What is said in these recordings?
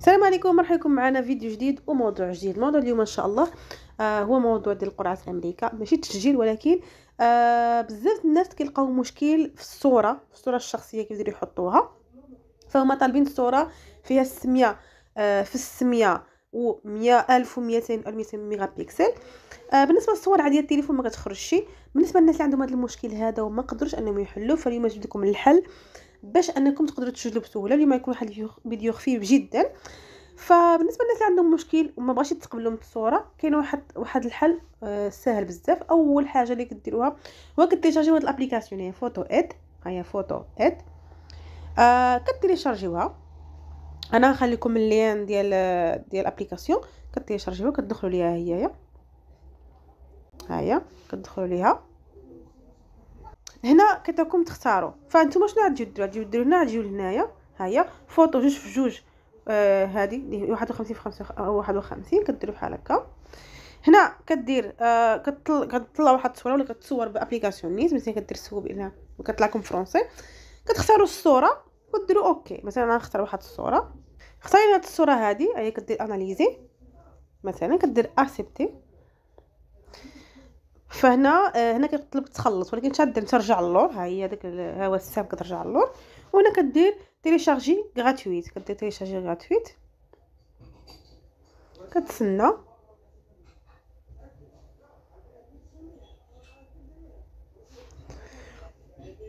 السلام عليكم مرحبا بكم معنا فيديو جديد وموضوع جديد الموضوع اليوم ان شاء الله آه هو موضوع ديال قرعه امريكا ماشي تسجيل ولكن آه بزاف الناس كيلقاو مشكل في الصوره في الصوره الشخصيه كيف يديروا يحطوها فهما طالبين صوره فيها السميه آه في السميه و 100 ألف و 200 أو 200 ميغا بيكسل آه بالنسبه للصور عاديه التليفون ما كتخرجش بالنسبه للناس اللي عندهم هذا المشكل هذا وما قدروش انهم يحلوه فاليوم جبت لكم الحل باش انكم تقدروا تسجلوا بسهوله اليوم يكون واحد الفيديو خفيف جدا فبالنسبه للناس اللي عندهم مشكل وما بغاش يتقبلوا من الصوره كاين واحد واحد الحل ساهل سهل بزاف اول حاجه اللي كديروها هو كتيشارجيو هاد الابليكاسيون هي فوتو اد هي فوتو اد آه كتيليشارجيوها انا غنخليكم اللين ديال ديال الابليكاسيون كتيشارجيوها كتدخلوا ليها هيايا هاهي كتدخلوا ليها هنا كتاكم تختاروا فانتوما شنو غادي ديروا غادي ديروا هنا غادي لهنايا ها هي فوطو جوج في جوج آه هذه 51 في 51 آه، كديروا بحال هكا هنا كدير آه كتطلع واحد الصوره ولا كتصور بابليكاسيون نيت مثلا كدير سوب هنا لكم فرونسي كتختاروا الصوره وديروا اوكي مثلا انا نختار واحد الصوره اختاري هاد الصوره هادي هي كدير اناليزي مثلا كدير اسيبتي فهنا آه، هنا كيطلب تخلص ولكن تقدر ترجع اللور ها هي داك ها هو السام كترجع اللور وهنا كدير تيليشارجي غراتويت كدير تيليشارجي غراتويت كتسنى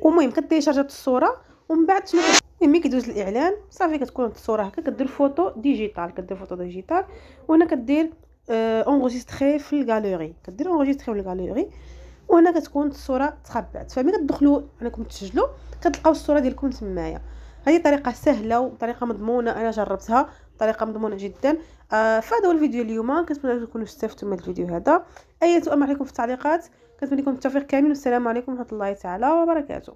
المهم كتيليشارجي الصوره ومن بعد شنو ملي كيدوز الاعلان صافي كتكون الصوره هكا كدير فوتو ديجيتال كدير فوتو ديجيتال وهنا كدير اونغوجيستري آه، في الغاليري كدير اونغوجيستري في الغاليري وهنا كتكون الصوره تخبعت فملي كتدخلوا انكم تسجلوا كتلقاو الصوره ديالكم تمايا هذه طريقه سهله وطريقه مضمونه انا جربتها طريقه مضمونه جدا آه فهذا هو الفيديو اليوم كنتمنى تكونوا استفدتوا من الفيديو هذا اي سؤال عليكم في التعليقات كنتمنى لكم التوفيق كامل والسلام عليكم ورحمه الله تعالى وبركاته